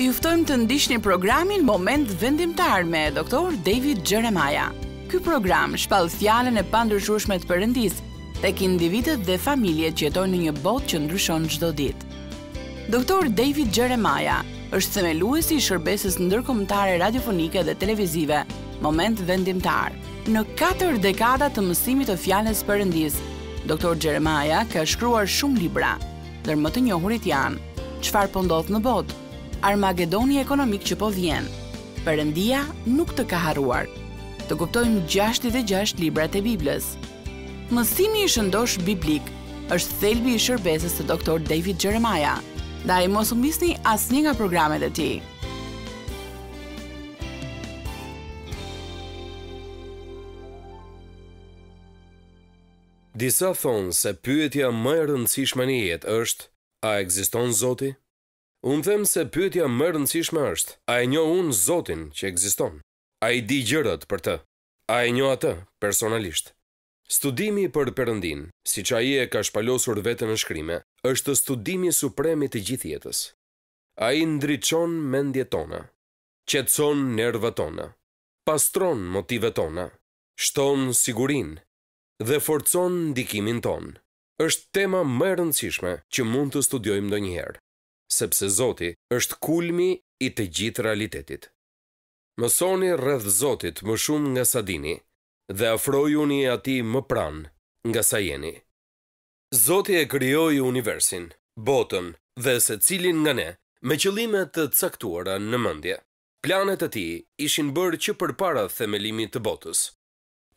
Juftojmë të ndisht një programin Moment Vendimtar me doktor David Gjeremaja. Ky program shpalë fjallën e të përëndis tek individet dhe familjet që jetojnë në një bot që ndryshon gjdo dit. Doktor David Gjeremaja është themeluës i shërbesës në ndërkomtare radiofonike dhe televizive Moment Vendimtar. Në 4 dekada të mësimit të fjallës përëndis, doktor Gjeremaja ka shkruar shumë libra dhe më të njohurit janë qëfar pëndodhë po në botë, Armagedoni ekonomik që po vjen. Perëndia nuk të ka harruar. Të kuptojmë 66 librat e Biblës. Mësimi i shëndosh biblik është thelbi i shërbesës të doktor David Jeremiah. Da i mos mbisni as një nga programet e ti. Disa thonë se pyetja më e rëndësishme në jetë është, a ekziston Zoti? Unë them se pyetja më e rëndësishme është, a e njohun unë Zotin që ekziston? A i di gjërat për të? A e njeh atë personalisht? Studimi për që siç ai e ka shpalosur vetën në shkrimë, është studimi suprem i të gjithë jetës. Ai ndriçon mendjet tona, qetson nervat tona, pastron motivet tona, shton sigurinë dhe forcon ndikimin ton. Është tema më e rëndësishme që mund të studiojmë ndonjëherë sepse Zoti është kulmi i të gjithë realitetit. Mësoni rreth Zotit më shumë nga sa dini dhe afrojuni ati më pranë nga sa jeni. Zoti e kryoj universin, botën dhe se cilin nga ne me qëllime të caktuara në mëndje. Planet e ti ishin bërë që për para themelimit të botës.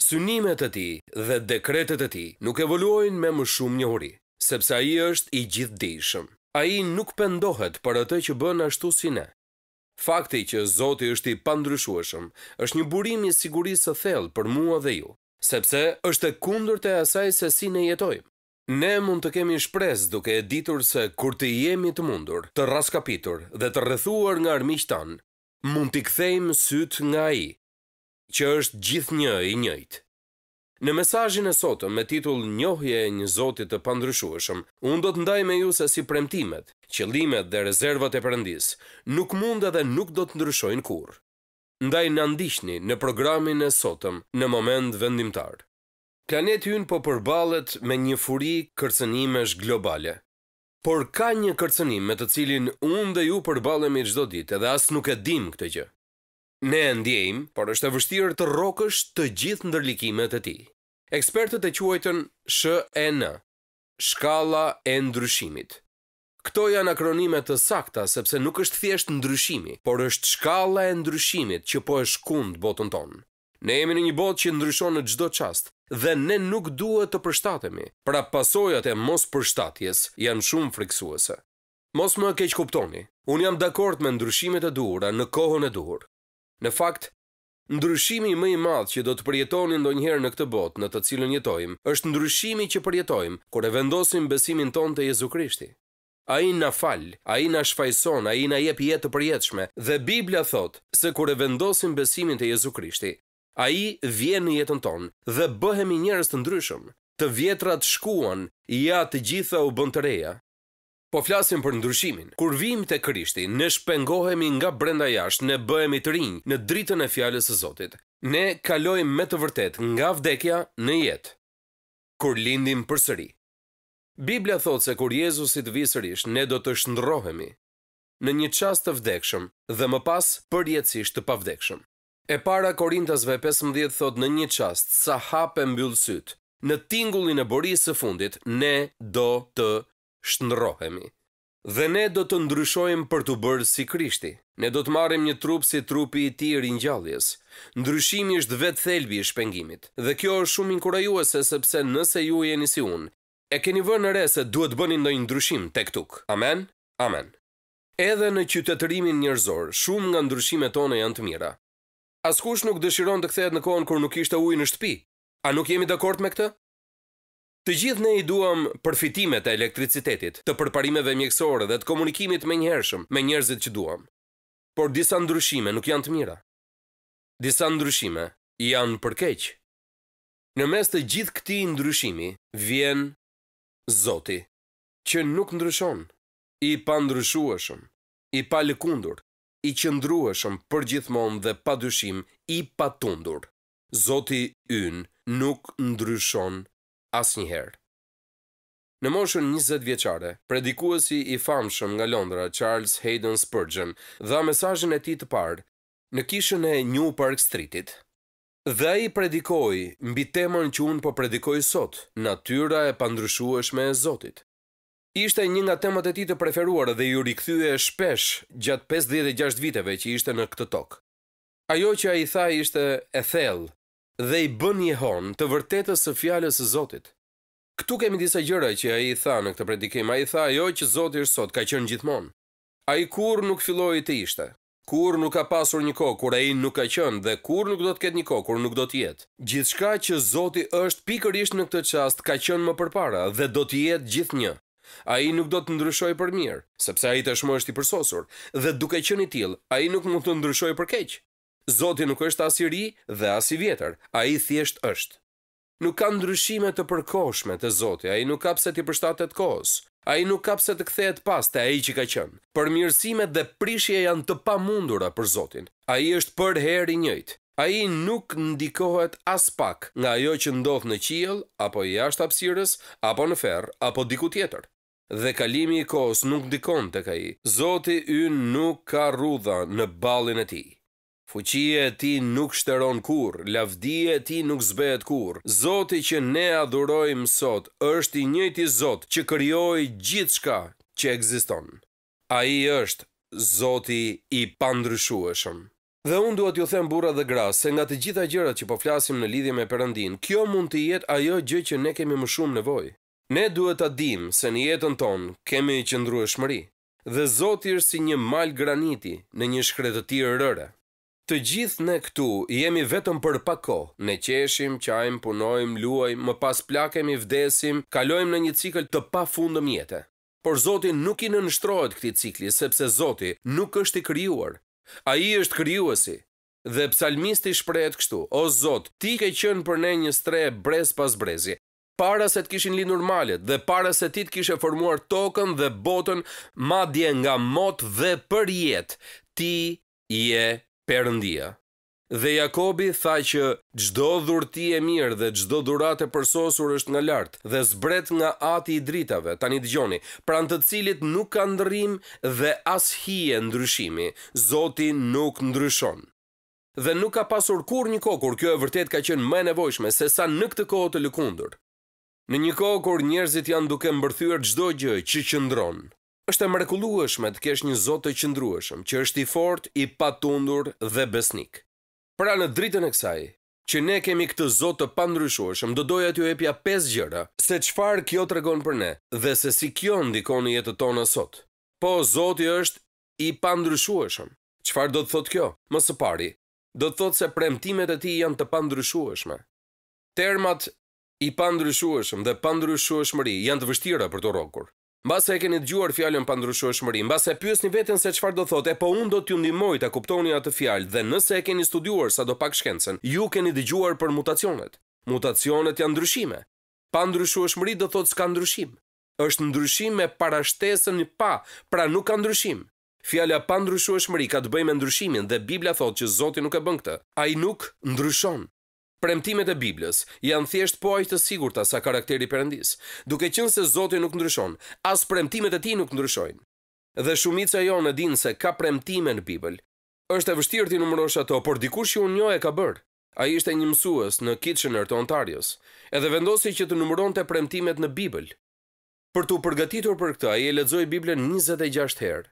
Synimet e ti dhe dekretet e ti nuk evoluojnë me më shumë njohuri, sepse a i është i gjithë dishëm a i nuk pëndohet për atë që bën ashtu si ne. Fakti që Zoti është i pandryshueshëm, është një burim i sigurisë së thellë për mua dhe ju, sepse është e kundërt e asaj se si ne jetojmë. Ne mund të kemi shpresë duke e ditur se kur të jemi të mundur, të raskapitur dhe të rrethuar nga armiqtan, mund t'i kthejmë syt nga ai, që është gjithnjë i njëjtë. Në mesajin e sotëm me titull Njohje e një zotit të pandryshueshëm, unë do të ndaj me ju se si premtimet, qëllimet dhe rezervat e përëndis, nuk mund dhe nuk do të ndryshojnë kur. Ndaj në ndishtni në programin e sotëm në moment vendimtar. Planeti në po përbalet me një furi kërcenimesh globale. Por ka një kërcenim me të cilin unë dhe ju përbalemi gjdo ditë edhe asë nuk e dim këtë gjë. Ne e ndjejmë, por është e vështirë të rokësh të gjithë ndërlikimet e ti. Ekspertët e quajtën SHN, Shkalla e Ndryshimit. Kto janë akronime të sakta sepse nuk është thjesht ndryshimi, por është shkalla e ndryshimit që po e shkund botën tonë. Ne jemi në një botë që ndryshon në çdo çast dhe ne nuk duhet të përshtatemi. Pra pasojat e mos përshtatjes janë shumë friksuese. Mos më keq kuptoni. Un jam dakord me ndryshimet e duhura në kohën e duhur. Në fakt, ndryshimi më i madh që do të përjetoni ndonjëherë në këtë botë, në të cilën jetojmë, është ndryshimi që përjetojmë kur e vendosim besimin tonë te Jezu Krishti. Ai na fal, ai na shfaqson, ai na jep jetë të përjetshme dhe Bibla thot se kur e vendosim besimin te Jezu Krishti, ai vjen në jetën tonë dhe bëhemi njerëz të ndryshëm. Të vjetrat shkuan, ja të gjitha u bën të reja. Po flasim për ndryshimin. Kur vim të krishti, ne shpengohemi nga brenda jasht, ne bëhemi të rinjë në dritën e fjallës e Zotit. Ne kalojmë me të vërtet nga vdekja në jetë. Kur lindim për sëri. Biblia thot se kur Jezusit visërish, ne do të shndrohemi në një qast të vdekshëm dhe më pas përjetësisht të pavdekshëm. E para Korintasve 15 thot në një qast sa hape mbyllësyt, në tingullin e borisë së fundit, ne do të shndrohemi. Dhe ne do të ndryshojmë për të bërë si Krishti. Ne do të marrim një trup si trupi i tij ngjalljes. Ndryshimi është vetë thelbi i shpengimit. Dhe kjo është shumë inkurajuese sepse nëse ju jeni si unë, e keni vënë re se duhet të bëni ndonjë ndryshim tek tuk. Amen. Amen. Edhe në qytetërimin njerëzor, shumë nga ndryshimet tona janë të mira. Askush nuk dëshiron të kthehet në kohën kur nuk kishte ujë në shtëpi. A nuk jemi dakord me këtë? Të gjithë ne i duam përfitimet e elektricitetit, të përparimeve mjekësore dhe të komunikimit me njëherëshëm me njerëzit që duam. Por disa ndryshime nuk janë të mira. Disa ndryshime janë për keq. Në mes të gjithë këtij ndryshimi vjen Zoti që nuk ndryshon, i pandryshueshëm, i palëkundur, i qëndrueshëm përgjithmonë dhe pa dyshim, i patundur. Zoti ynë nuk ndryshon asnjëherë. Në moshën 20 vjeqare, predikuesi i famshëm nga Londra, Charles Hayden Spurgeon, dha mesajën e ti të parë në kishën e New Park Streetit. Dhe i predikoj mbi temën që unë po predikoj sot, natyra e pandryshueshme e Zotit. Ishte një nga temat e ti të preferuar dhe ju rikthyë shpesh gjatë 56 viteve që ishte në këtë tokë. Ajo që a i tha ishte e thellë dhe i bën Jehon të vërtetës së fjalës së Zotit. Ktu kemi disa gjëra që ai i tha në këtë predikim. Ai tha ajo që Zoti është sot ka qenë gjithmonë. Ai kur nuk filloi të ishte. Kur nuk ka pasur një kohë kur ai nuk ka qenë dhe kur nuk do të ketë një kohë kur nuk do të jetë. Gjithçka që Zoti është pikërisht në këtë çast ka qenë më përpara dhe do të jetë gjithnjë. Ai nuk do të ndryshojë për mirë, sepse ai tashmë është i përsosur dhe duke qenë i tillë, ai nuk mund të ndryshojë për keq. Zoti nuk është as i ri dhe as i vjetër, ai thjesht është. Nuk ka ndryshime të përkohshme te Zoti, ai nuk ka pse të përshtatet kohës. Ai nuk ka pse të kthehet pas te ai që ka qenë. Përmirësimet dhe prishja janë të pamundura për Zotin. Ai është për herë i njëjtë. Ai nuk ndikohet as pak nga ajo që ndodh në qiell apo jashtë hapësirës apo në ferr apo diku tjetër. Dhe kalimi i kohës nuk ndikon tek ai. Zoti ynë nuk ka rrudha në ballin e tij. Fuqie e ti nuk shteron kur, lavdije e ti nuk zbet kur. Zoti që ne adhurojmë sot, është i njëti zot që kryoj gjithë shka që egziston. A i është zoti i pandryshueshëm. Dhe unë duhet ju them bura dhe gra, se nga të gjitha gjërat që po flasim në lidhje me përëndin, kjo mund të jetë ajo gjë që ne kemi më shumë nevoj. Ne duhet të dimë se në jetën tonë kemi i qëndru e shmëri, dhe është si një mal graniti në një shkretëti rëre. Të gjithë ne këtu jemi vetëm për pako, ne qeshim, qajmë, punojmë, luajmë, më pas plakemi, vdesim, kalojmë në një cikl të pa fundë Por Zoti nuk i nënshtrohet këti cikli, sepse Zoti nuk është i kryuar. A i është kryuasi. Dhe psalmisti shprehet kështu, o Zot, ti ke qënë për ne një stre brez pas brezi, para se të kishin linur malet dhe para se ti të kishe formuar tokën dhe botën madje nga mot dhe për jetë, ti je perëndia. Dhe Jakobi tha që gjdo dhurti e mirë dhe gjdo durat e përsosur është nga lartë dhe zbret nga ati i dritave, tani dëgjoni, gjoni, pranë të cilit nuk ka ndërim dhe as hije ndryshimi, zoti nuk ndryshon. Dhe nuk ka pasur kur një kokur kjo e vërtet ka qenë më nevojshme se sa në këtë kohë të lëkundur. Në një kohë kur njerëzit janë duke mbërthyer çdo gjë që qëndron, është e mrekullueshme të kesh një Zot të qëndrueshëm, që është i fortë, i patundur dhe besnik. Pra në dritën e kësaj, që ne kemi këtë Zot të pandryshueshëm, do doja t'ju japja pesë gjëra se çfarë kjo tregon për ne dhe se si kjo ndikon në jetën tonë sot. Po Zoti është i pandryshueshëm. Çfarë do të thotë kjo? Më së pari, do të thotë se premtimet e tij janë të pandryshueshme. Termat i pandryshueshëm dhe pandryshueshmëri janë të vështira për të rrokur. Mbas e keni dëgjuar fjalën pa ndryshuar shmëri. Mbas e pyesni veten se çfarë do thotë, po unë do t'ju ndihmoj ta kuptoni atë fjalë dhe nëse e keni studiuar sadopak shkencën, ju keni dëgjuar për mutacionet. Mutacionet janë ndryshime. Pa ndryshuar shmëri do thotë s'ka ndryshim. Është ndryshim me parashtesën e pa, pra nuk ka ndryshim. Fjala pa ndryshuar shmëri ka të bëjë me ndryshimin dhe Bibla thotë që Zoti nuk e bën këtë. Ai nuk ndryshon. Premtimet e Biblës janë thjesht po aq të sigurta sa karakteri Perëndis, duke qenë se Zoti nuk ndryshon, as premtimet e tij nuk ndryshojnë. Dhe shumica jonë e dinë se ka premtime në Bibël. Është e vështirë t'i numërosh ato, por dikush që unë njohë e ka bërë. Ai ishte një mësues në Kitchener të Ontarios, edhe vendosi që të numëronte premtimet në Bibël. Për të përgatitur për këtë, ai e lexoi Biblën 26 herë.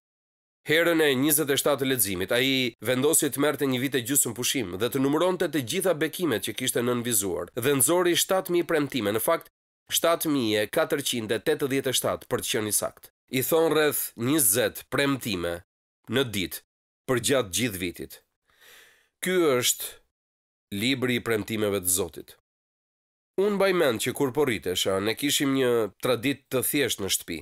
Herën e 27 leximit, ai vendosi të merrte një vit të gjysmë pushim dhe të numëronte të gjitha bekimet që kishte nënvizuar dhe nxori 7000 premtime, në fakt 7487 për të qenë i sakt. I thon rreth 20 premtime në ditë për gjatë gjithë vitit. Ky është libri i premtimeve të Zotit. Unë bajmen mend që kur po rritesha, ne kishim një tradit të thjesht në shtëpi.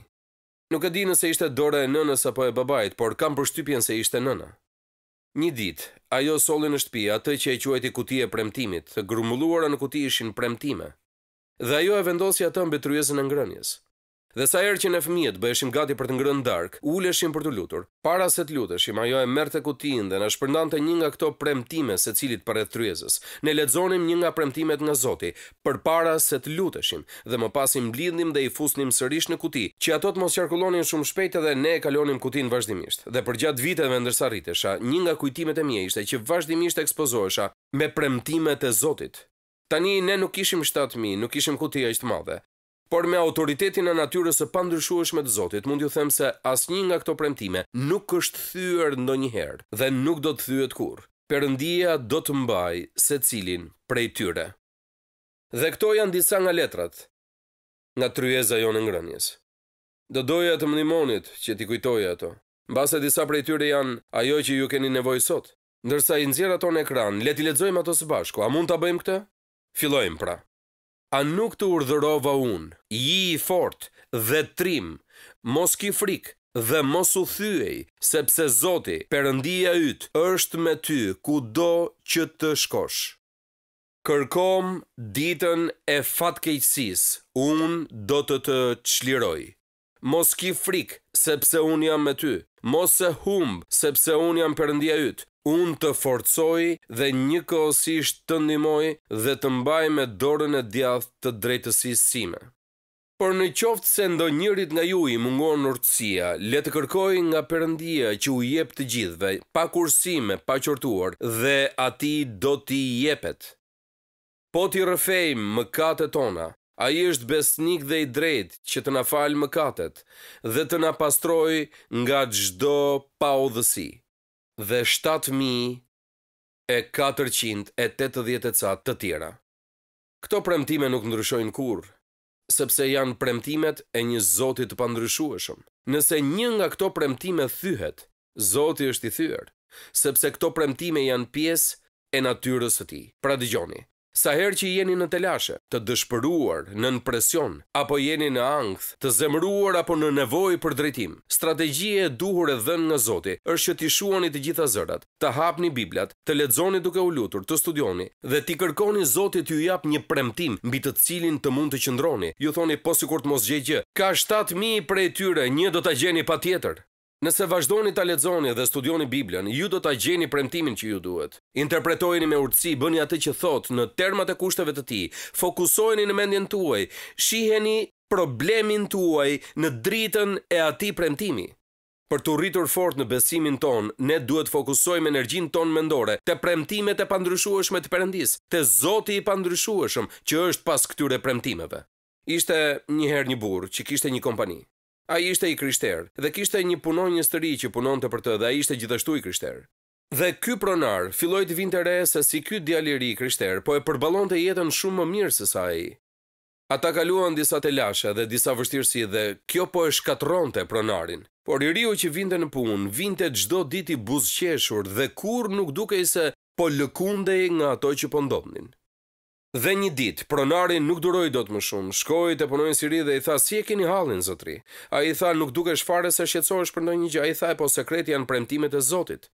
Nuk e di nëse ishte dora e nënës apo e babait, por kam përshtypjen se ishte nëna. Një ditë, ajo solli në shtëpi atë që e quajti kuti e premtimit. Grumulluara në kuti ishin premtime. Dhe ajo e vendosi atë mbi tryezën e ngrënjes. Dhe sa herë që ne fëmijët bëheshim gati për të ngrënë darkë, uleshim për të lutur. Para se të luteshim, ajo e merrte kutinë dhe na shpërndante një nga ato premtime secilit për të thryezës. Ne lexonim një nga premtimet nga Zoti, përpara se të luteshim, dhe më pas i mblidhnim dhe i fusnim sërish në kuti, që ato të mos qarkullonin shumë shpejt dhe ne e kalonim kutin vazhdimisht. Dhe për gjatë viteve ndërsa rritesha, një nga kujtimet e mia ishte që vazhdimisht ekspozohesha me premtimet e Zotit. Tani ne nuk kishim 7000, nuk kishim kuti aq të madhe, Por me autoritetin e natyres së pandryshueshme të Zotit, mund ju them se asnjë nga këto premtime nuk është thyer ndonjëherë dhe nuk do të thyhet kurrë. Perëndia do të mbaj secilin prej tyre. Dhe këto janë disa nga letrat nga tryeza jonë ngrënjes. Do doja të më nimonit që ti kujtoja ato. Mbase disa prej tyre janë ajo që ju keni nevojë sot. Ndërsa i nxjerr ton e ekran, le ti lexojmë ato së bashku. A mund ta bëjmë këtë? Fillojmë pra. A nuk të urdhërova unë, ji i fort dhe trim, mos ki frik dhe mos u thyej, sepse Zoti, Perëndia yt, është me ty kudo që të shkosh. Kërkom ditën e fatkeqësisë, un do të të çliroj. Mos ki frik sepse un jam me ty, mos e humb sepse un jam Perëndia yt unë të forcoj dhe një kohësisht të ndimoj dhe të mbaj me dorën e djath të drejtësisë sime. Por në qoftë se ndo njërit nga ju i mungon urtësia, le të kërkoj nga përëndia që u jep të gjithve, pa kursime, pa qortuar, dhe ati do t'i jepet. Po t'i rëfejmë më kate tona, a i është besnik dhe i drejt që të na falë më katet dhe të na pastroj nga gjdo pa odhësi dhe 7.000 dhe e të tjera. Këto premtime nuk ndryshojnë kur, sepse janë premtimet e një zotit të pandryshueshëm. Nëse një nga këto premtime thyhet, zotit është i thyër, sepse këto premtime janë pies e natyrës të ti. Pra dëgjoni, Sa herë që jeni në telashe, të dëshpëruar, në në presion, apo jeni në angth, të zemruar apo në nevoj për drejtim, strategjie e duhur e dhën nga Zoti është që t'i shuani të gjitha zërat, të hapni Biblat, të ledzoni duke u lutur, të studioni, dhe t'i kërkoni Zoti t'ju jap një premtim mbi të cilin të mund të qëndroni, ju thoni posikur të mos gjegje, ka 7.000 për e tyre, një do t'a gjeni pa tjetër. Nëse vazhdoni të ledzoni dhe studioni Biblën, ju do të gjeni premtimin që ju duhet. Interpretojni me urtësi, bëni atë që thot në termat e kushteve të ti, fokusojni në mendjen të uaj, shiheni problemin të uaj në dritën e ati premtimi. Për të rritur fort në besimin ton, ne duhet fokusojmë energjin ton mendore të premtimet e pandryshueshme të përëndis, të zoti i pandryshueshme që është pas këtyre premtimeve. Ishte njëherë një burë që kishte një kompani. A i ishte i kryshter dhe kishte një punon një stëri që punon të për të dhe a i ishte gjithashtu i kryshter. Dhe ky pronar filloi të vinte re se si ky djalëri i kryshter po e përballonte jetën shumë më mirë se sa ai. Ata kaluan disa telasha dhe disa vështirësi dhe kjo po e të pronarin. Por i riu që vinte në punë, vinte çdo ditë i buzqeshur dhe kur nuk dukej se po lëkundej nga ato që po ndodhnin. Dhe një dit, pronari nuk duroj do të më shumë, shkoj të punojnë si ri dhe i tha, si e keni halin, zotri? A i tha, nuk duke shfare se shqetsohesh për ndonjë një gjë, a i tha, e po sekret janë premtimet e zotit.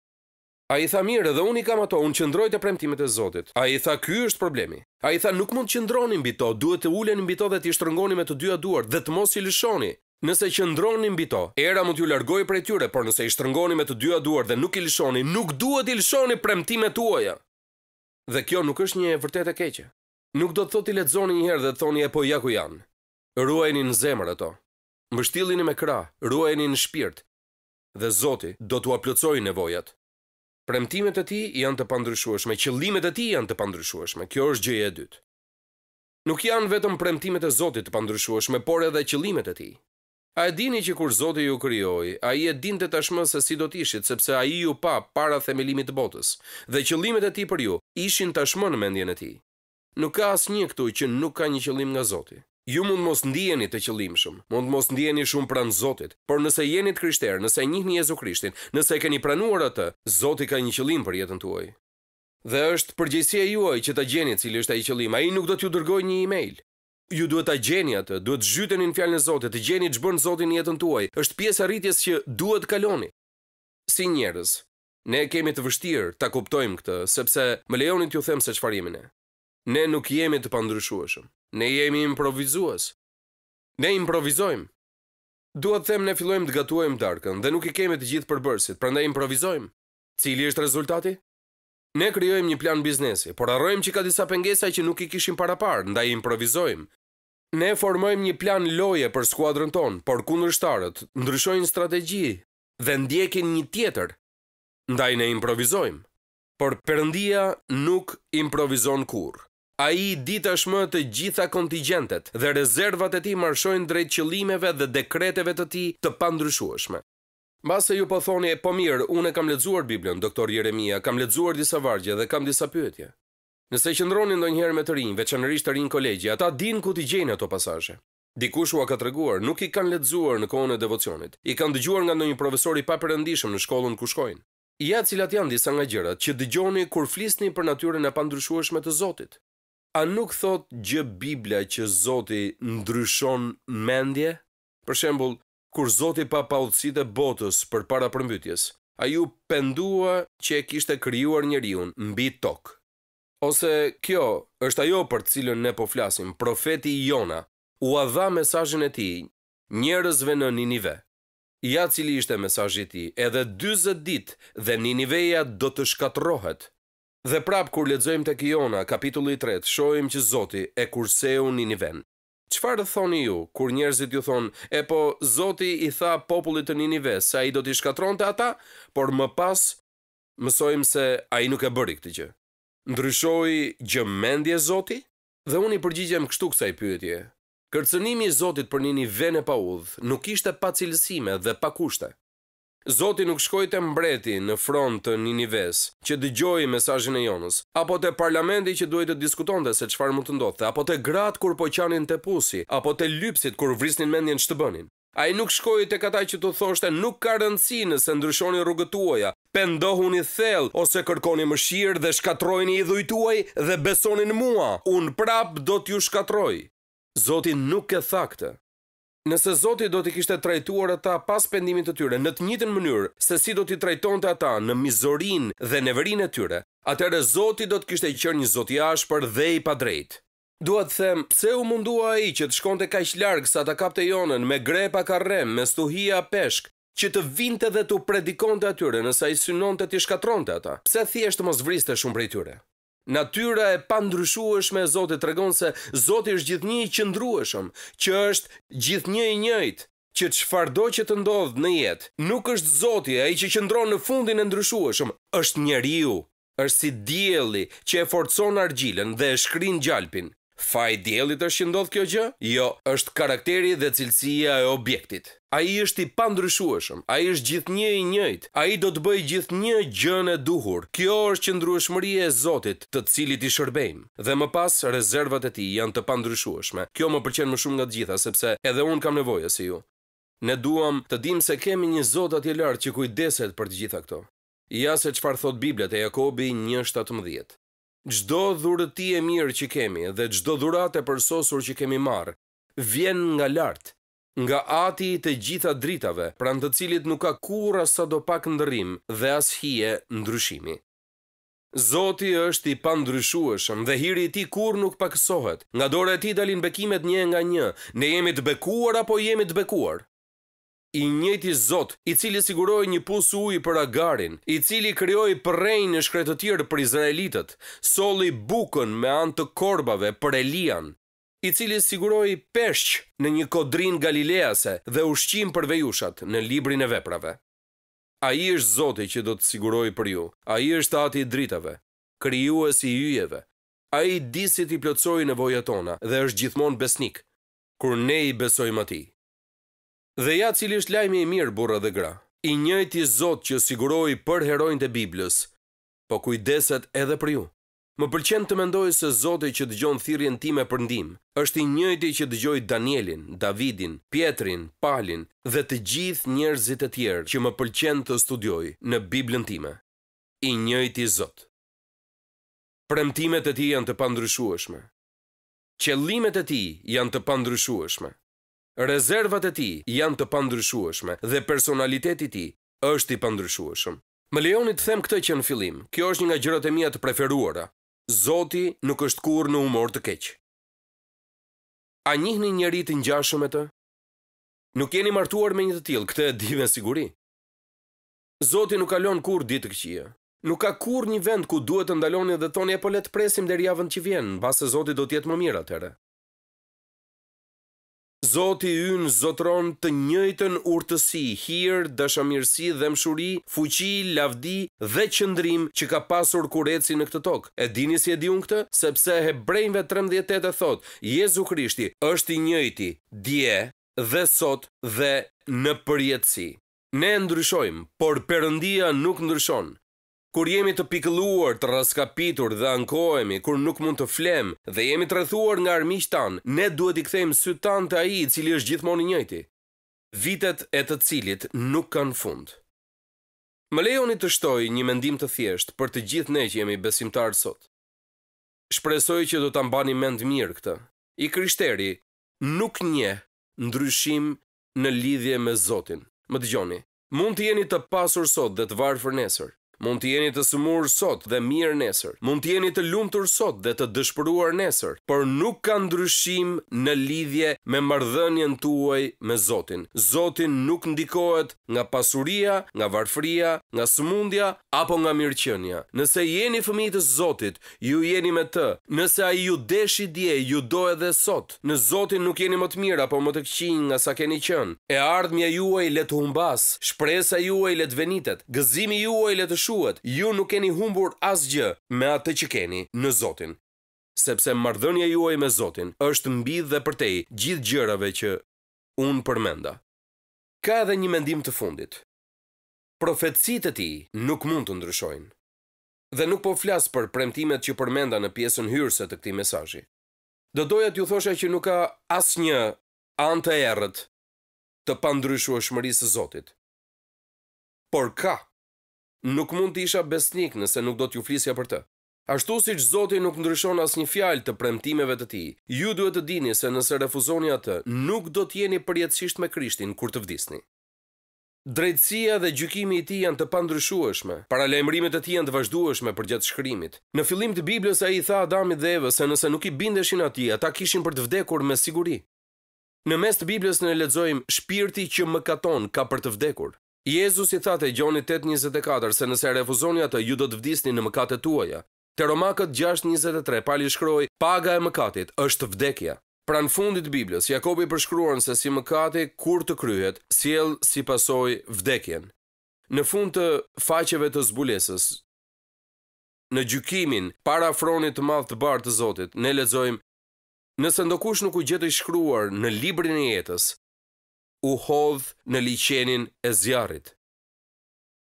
A i tha, mirë, dhe unë i kam ato, unë qëndroj të premtimet e zotit. A i tha, ky është problemi. A i tha, nuk mund qëndroni mbi to, duhet të ulen mbi to dhe të shtrëngoni me të dyja duar dhe të mos i lëshoni. Nëse qëndroni mbi to, era mund t'ju largoj për e tyre, por nëse i shtrëngoni me të dyja duar dhe nuk i lëshoni, nuk duhet i lëshoni premtimet t'uaja. Dhe kjo nuk është një vërtet e keqe. Nuk do të thot i ledzoni njëherë dhe të thoni e po ja ku janë. Ruajni në zemër ato. Mbështillini me kra, ruajni në shpirt. Dhe Zoti do t'u aplëcoj nevojat. Premtimet e ti janë të pandryshueshme, qëllimet e ti janë të pandryshueshme, kjo është gjëje e dytë. Nuk janë vetëm premtimet e Zotit të pandryshueshme, por edhe qëllimet e ti. A e dini që kur Zoti ju kryoj, a i e din të tashmë se si do t'ishit, sepse a i ju pa para themelimit të botës, dhe qëllimet e ti për ju ishin tashmë në mendjen e tij nuk ka asë një këtu që nuk ka një qëllim nga Zotit. Ju mund mos ndiheni të qëllimshëm, mund mos ndiheni shumë pranë Zotit, por nëse jeni të krishterë, nëse e njihni Jezu Krishtin, nëse e keni pranuar atë, Zoti ka një qëllim për jetën tuaj. Dhe është përgjegjësia juaj që ta gjeni cili është ai qëllim. Ai nuk do t'ju dërgojë një email. Ju duhet ta gjeni atë, duhet të zhyteni në fjalën e Zotit, të gjeni ç'bën Zoti në jetën tuaj. Është pjesë e rritjes që duhet kaloni. Si njerëz, ne kemi të vështirë ta kuptojmë këtë, sepse më lejoni t'ju them se çfarë jemi ne. Ne nuk jemi të pandryshueshëm. Ne jemi improvizues. Ne improvizojmë. Duhet të them ne fillojmë të gatuojmë darkën dhe nuk i kemi të gjithë përbërësit, prandaj improvizojmë. Cili është rezultati? Ne krijojmë një plan biznesi, por harrojmë që ka disa pengesa që nuk i kishim para parë, ndaj improvizojmë. Ne formojmë një plan loje për skuadrën tonë, por kundërshtarët ndryshojnë strategji dhe ndjekin një tjetër, ndaj ne improvizojmë. Por Perëndia nuk improvizon kurrë. A i dit është më të gjitha kontingentet dhe rezervat e ti marshojnë drejt qëlimeve dhe dekreteve të ti të pandryshueshme. Base ju po thoni e po mirë, une kam ledzuar Biblion, doktor Jeremia, kam ledzuar disa vargje dhe kam disa pyetje. Nëse qëndroni do njëherë me të rinjë, veçanërisht të rinjë kolegji, ata din ku t'i gjenë ato pasashe. Dikush u a ka të reguar, nuk i kanë ledzuar në kone devocionit, i kanë dëgjuar nga ndonjë profesori pa përëndishëm në shkollën ku shkojnë. Ja cilat janë disa nga gjërat që dëgjoni kur flisni për natyren e pandryshueshme të Zotit. A nuk thot gjë Biblia që Zoti ndryshon mendje? Për shembull, kur Zoti pa paudhsi e botës përpara përmbytjes, ai u pendua që e kishte krijuar njeriu mbi tokë. Ose kjo është ajo për të cilën ne po flasim, profeti Jona u a dha mesazhin e tij njerëzve në Ninive. Ja cili ishte mesazhi i tij, edhe 40 ditë dhe niniveja do të shkatërrohet. Dhe prap kur lexojmë tek Jona kapitulli 3, shohim që Zoti e kurseu Niniven. Çfarë thoni ju kur njerëzit ju thonë, "E po Zoti i tha popullit të Ninives se ai do t'i shkatronte ata, por më pas mësojmë se ai nuk e bëri këtë gjë." Ndryshoi gjë mendje Zoti? Dhe unë i përgjigjem kështu kësaj pyetje. Kërcënimi i Zotit për Ninivën e paudh nuk ishte pa cilësime dhe pa kushte. Zoti nuk shkoj të mbreti në front të një nives që dëgjoj mesazhin e jonës, apo të parlamenti që duhet të diskuton se qëfar më të ndodhë, apo të gratë kur po qanin të pusi, apo të lypsit kur vrisnin mendjen që të bënin. A i nuk shkoj të ata që të thoshte nuk ka rëndësi nëse ndryshoni rrugëtuaja, pendohu një thellë, ose kërkoni më shirë dhe shkatrojni i dhujtuaj dhe besoni në mua, unë prap do t'ju shkatroj. Zoti nuk e këtë, Nëse Zoti do t'i kishte trajtuar ata pas pendimit të tyre në të njëjtën mënyrë se si do t'i trajtonte ata në mizorinë dhe neverinë e tyre, atëherë Zoti do të kishte qenë një Zot i ashpër dhe i padrejt. Dua të them, pse u mundua ai që të shkonte kaq larg sa ta kapte jonën me grepa karrem, me stuhia peshk, që të vinte dhe të predikonte atyre nëse ai synonte të shkatronte ata? Pse thjesht mos vriste shumë prej tyre? Natyra e pandryshueshme e Zotit tregon se Zoti është gjithnjë i qëndrueshëm, që është gjithnjë i njëjtë, që çfarëdo që të ndodh në jetë, nuk është Zoti ai që qëndron në fundin e ndryshueshëm, është njeriu është si dielli që e forcon argjilën dhe e shkrin gjalpin. Faj djelit është që ndodhë kjo gjë? Jo, është karakteri dhe cilësia e objektit. A i është i pandryshueshëm, a i është gjithë një i njëjt, a i do të bëj gjithë një gjën e duhur. Kjo është që ndryshmëri e Zotit të cilit i shërbejmë. Dhe më pas, rezervat e ti janë të pandryshueshme. Kjo më përqenë më shumë nga gjitha, sepse edhe unë kam nevoja si ju. Ne duham të dim se kemi një Zot atje lartë që kujdeset për të gjitha këto. Ja se qëfar thot Biblia të Jakobi 1.17. Çdo dhuratë e mirë që kemi dhe çdo dhuratë e përsosur që kemi marr, vjen nga lart, nga Ati i të gjitha dritave, pranë të cilit nuk ka kurrë sadopak ndërim dhe as hije ndryshimi. Zoti është i pandryshueshëm dhe hiri i tij kurrë nuk pakësohet. Nga dora e tij dalin bekimet një nga një. Ne jemi të bekuar apo jemi të bekuar? i njëti zot, i cili siguroi një pus uji për agarin, i cili krijoi përrein në shkretë të tjerë për izraelitët, solli bukën me anë të korbave për Elian, i cili siguroi peshq në një kodrin galilease dhe ushqim për vejushat në librin e veprave. A i është zoti që do të sigurojë për ju, a i është ati i dritave, krijuesi i yjeve, a i disit i plëtsoj në tona dhe është gjithmon besnik, kur ne i besojmë atij. ti. Dhe ja cili është lajmi i mirë burra dhe gra, i njëti zot që siguroi për herojnë të Biblës, po kujdeset edhe për ju. Më pëlqen të mendoj se Zoti që dëgjon thirrjen time për ndihmë është i njëjti që dëgjoi Danielin, Davidin, Pietrin, Palin dhe të gjithë njerëzit e tjerë që më pëlqen të studioj në Biblën time. I njëjti Zot. Premtimet e tij janë të pandryshueshme. Qëllimet e tij janë të pandryshueshme. Rezervat e ti janë të pandryshueshme dhe personaliteti ti është i pandryshueshëm. Më lejoni të them këtë që në fillim, kjo është një nga gjërat e mia të preferuara. Zoti nuk është kurrë në humor të keq. A njihni një njerëz të ngjashëm me të? Nuk jeni martuar me një të tillë, këtë e di siguri. Zoti nuk kalon kur ditë të Nuk ka kur një vend ku duhet të ndaloni dhe thoni e po le të presim deri javën që vjen, mbas se Zoti do të jetë më mirë atëherë. Zoti ynë zotron të njëjtën urtësi, hirë, dëshamirësi dhe mshuri, fuqi, lavdi dhe qëndrim që ka pasur kureci në këtë tokë. E dini si e di unë këtë? Sepse hebrejnve 13.8 e thotë, Jezu Krishti është i njëjti, dje dhe sot dhe në përjetësi. Ne ndryshojmë, por përëndia nuk ndryshonë kur jemi të pikëlluar, të raskapitur dhe ankohemi, kur nuk mund të flem dhe jemi të rëthuar nga armisht ne duhet i kthejmë sy tanë të aji cili është gjithmoni njëti. Vitet e të cilit nuk kanë fund. Më lejoni të shtoj një mendim të thjesht për të gjithë ne që jemi besimtarë sot. Shpresoj që do të ambani mend mirë këtë. I kryshteri nuk nje ndryshim në lidhje me Zotin. Më të gjoni, mund të jeni të pasur sot dhe të varë nesër, Mund të jeni të sëmurë sot dhe mirë nesër. Mund të jeni të lumtur sot dhe të dëshpëruar nesër, por nuk ka ndryshim në lidhje me marrëdhënien tuaj me Zotin. Zoti nuk ndikohet nga pasuria, nga varfëria, nga sëmundja apo nga mirëqenja. Nëse jeni fëmijë të Zotit, ju jeni me të. Nëse ai ju deshi dje, ju do edhe sot. Në Zotin nuk jeni më të mirë apo më të këqij nga sa keni qenë. E ardhmja juaj le të humbas, shpresa juaj le të venitet, gëzimi juaj le të ju nuk keni humbur asgjë me atë që keni në Zotin. Sepse mardhënja juaj me Zotin është mbi dhe përtej gjithë gjërave që un përmenda. Ka edhe një mendim të fundit. Profecitë e ti nuk mund të ndryshojnë. Dhe nuk po flas për premtimet që përmenda në pjesën hyrëse të këtij mesazhi. Do doja t'ju thosha që nuk ka asnjë anë të errët të pandryshueshmërisë së Zotit. Por ka nuk mund të isha besnik nëse nuk do t'ju flisja për të. Ashtu siç Zoti nuk ndryshon asnjë fjalë të premtimeve të Tij, ju duhet të dini se nëse refuzoni atë, nuk do të jeni përjetësisht me Krishtin kur të vdisni. Drejtësia dhe gjykimi i Tij janë të pandryshueshme. Para e ti Tij janë të vazhdueshme përgjatë shkrimit. Në fillim të Biblës ai i tha Adamit dhe Evës se nëse nuk i bindeshin atij, ata kishin për të vdekur me siguri. Në mes të Biblës ne lexojmë, "Shpirti që mëkaton ka për të vdekur." Jezus i thate Gjonit 8.24 se nëse refuzonja të ju do të vdisni në mëkatet tuaja. Të Romakët 6.23 pali shkroj, paga e mëkatit është vdekja. Pra në fundit Biblës, Jakobi përshkruan se si mëkati kur të kryhet, si si pasoj vdekjen. Në fund të faqeve të zbulesës, në gjukimin para afronit të madh të bartë të zotit, ne lezojmë, nëse ndokush nuk u gjithë i shkruar në librin e jetës, u hodhë në liqenin e zjarit.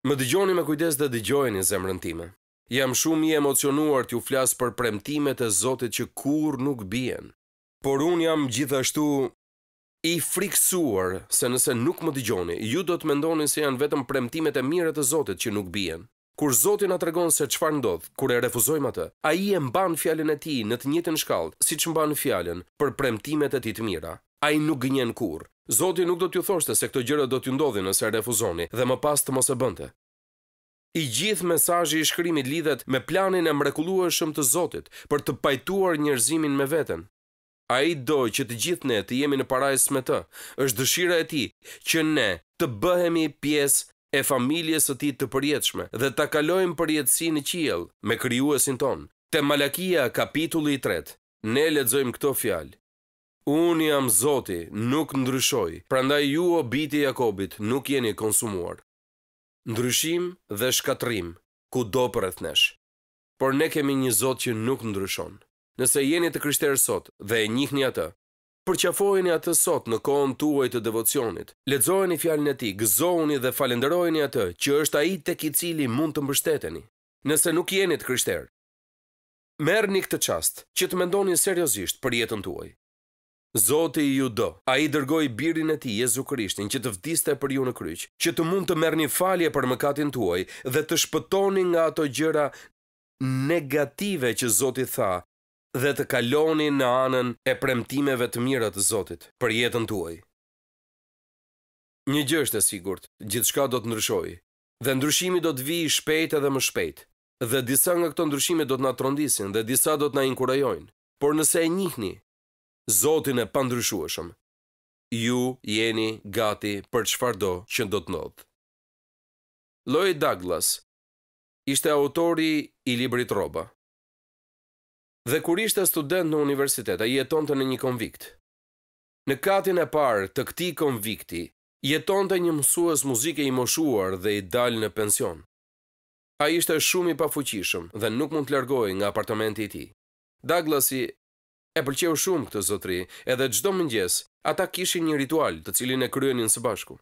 Më dëgjoni me kujdes dhe dëgjoni në zemrën time. Jam shumë i emocionuar t'ju flasë për premtimet e Zotit që kur nuk bjen. Por unë jam gjithashtu i friksuar se nëse nuk më dëgjoni, ju do të mendoni se janë vetëm premtimet e mire të Zotit që nuk bjen. Kur Zoti na të se qëfar ndodhë, kur e refuzojmë atë, a i e mbanë fjallin e ti në të njëtën shkallë, si që mbanë fjallin për premtimet e ti të mira a i nuk gënjen kur. Zoti nuk do t'ju thoshte se këto gjërë do t'ju ndodhi nëse refuzoni dhe më pas të mos e bënte. I gjithë mesajë i shkrimit lidhet me planin e mrekulua të Zotit për të pajtuar njërzimin me veten. A i dojë që të gjithë ne të jemi në parajës me të, është dëshira e ti që ne të bëhemi pjesë e familjes e ti të përjetëshme dhe të kalojmë përjetësi në qijel me kryuësin tonë. Te Malakia kapitulli 3, ne ledzojmë këto fjalë unë jam zoti, nuk ndryshoj, prandaj ju o biti Jakobit nuk jeni konsumuar. Ndryshim dhe shkatrim, ku do për ethnesh. Por ne kemi një zot që nuk ndryshon. Nëse jeni të kryshterë sot dhe e njihni atë, përqafojeni atë sot në kohën tuaj të devocionit, ledzojeni fjalën e ti, gëzohuni dhe falenderojeni atë që është a i të cili mund të mbështeteni, nëse nuk jeni të kryshterë. Merë një këtë qast që të mendoni seriosisht për jetën tuaj. Zoti ju do, a i dërgoj birin e ti, Jezu Krishtin, që të vdiste për ju në kryq, që të mund të merë falje për mëkatin tuaj dhe të shpëtoni nga ato gjëra negative që Zoti tha dhe të kaloni në anën e premtimeve të mirët të Zotit për jetën tuaj. Një gjështë e sigurt, gjithë do të ndryshoj, dhe ndryshimi do të vi shpejt edhe më shpejt, dhe disa nga këto ndryshime do të nga trondisin dhe disa do të nga inkurajojnë, por nëse e njihni Zotin e pandryshueshëm. Ju jeni gati për çfarë do që do të ndodh. Lloyd Douglas ishte autori i librit Roba. Dhe kur ishte student në universitet, ai jetonte në një konvikt. Në katin e parë të këtij konvikti, jetonte një mësues muzike i moshuar dhe i dal në pension. A ishte shumë i pafuqishëm dhe nuk mund të largohi nga apartamenti i ti. Douglasi E pëlqeu shumë këtë zotri, edhe gjdo mëngjes, ata kishin një ritual të cilin e kryenin së bashku.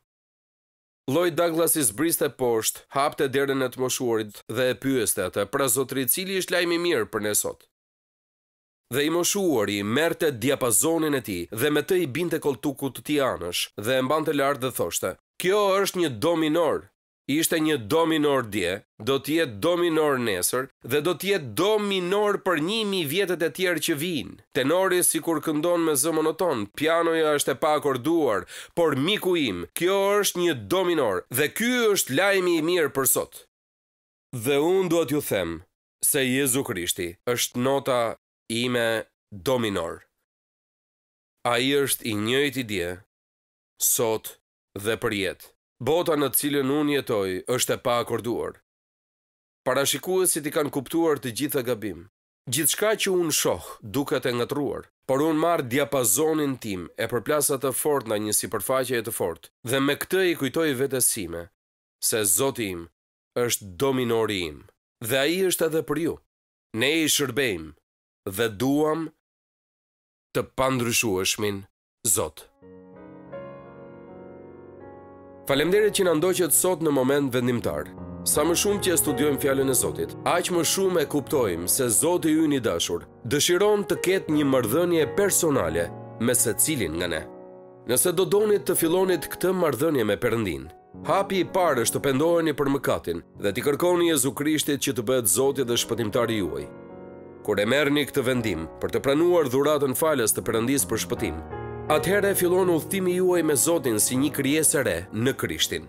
Lloyd Douglas i zbriste poshtë, hapte derën e të moshuarit dhe e pyeste atë pra zotri cili ishtë lajmi mirë për nësot. Dhe i moshuari merte diapazonin e ti dhe me të i binte koltukut të anësh dhe e mbante lartë dhe thoshte, kjo është një dominor ishte një dominor dje, do t'jetë dominor nesër, dhe do t'jetë dominor për njimi vjetet e tjerë që vinë. Tenori si kur këndon me zë monoton, pianoja është e pa akorduar, por miku im, kjo është një dominor, dhe ky është lajmi i mirë për sot. Dhe unë do t'ju them, se Jezu Krishti është nota ime dominor. A i është i i dje, sot dhe për jetë. Bota në cilën unë jetoj është e pa akorduar. Parashikuesit i kanë kuptuar të gjitha gabim. Gjithçka që unë shoh duket e ngatruar, por unë marr diapazonin tim e përplasa të fort në një sipërfaqe të fortë dhe me këtë i kujtoj vetes sime se Zoti im është dominori im dhe ai është edhe për ju. Ne i shërbejmë dhe duam të pandryshueshmin Zot. Falemderit që në ndoqët sot në moment vendimtar. Sa më shumë që studiojmë fjallën e Zotit, aq më shumë e kuptojmë se Zotit ju një dashur dëshiron të ketë një mardhënje personale me se cilin nga ne. Nëse do donit të filonit këtë mardhënje me përëndin, hapi i parë është të pendoheni për mëkatin dhe t'i kërkoni Jezu Krishtit që të bëtë Zotit dhe shpëtimtari juaj. Kur e merë një këtë vendim për të pranuar dhuratën falës të përëndis për shpëtim, Atëhere fillon udhtimi juaj me Zotin si një kryesere në Krishtin.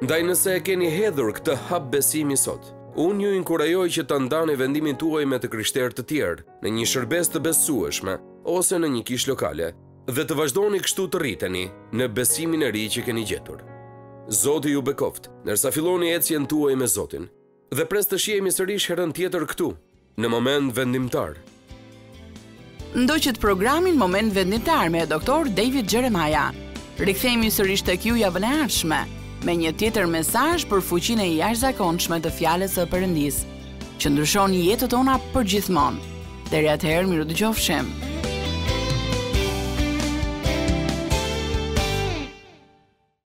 Ndaj nëse e keni hedhur këtë hap besimi sot, unë ju inkurajoj që të ndani vendimin tuaj me të kryshterë të tjerë, në një shërbes të besueshme, ose në një kish lokale, dhe të vazhdoni kështu të rriteni në besimin e ri që keni gjetur. Zoti ju bekoft, nërsa filloni e cjen tuaj me Zotin, dhe pres të shiemi sërish herën tjetër këtu, në moment vendimtarë ndoqët programin Moment Vendetar me doktor David Gjeremaja. Rikëthejmë i sërish të kju javën e arshme, me një tjetër mesaj për fuqin e i ashtë zakonshme të fjales e përëndis, që ndryshon jetët ona për gjithmonë. Dere atëherë, miru të gjofë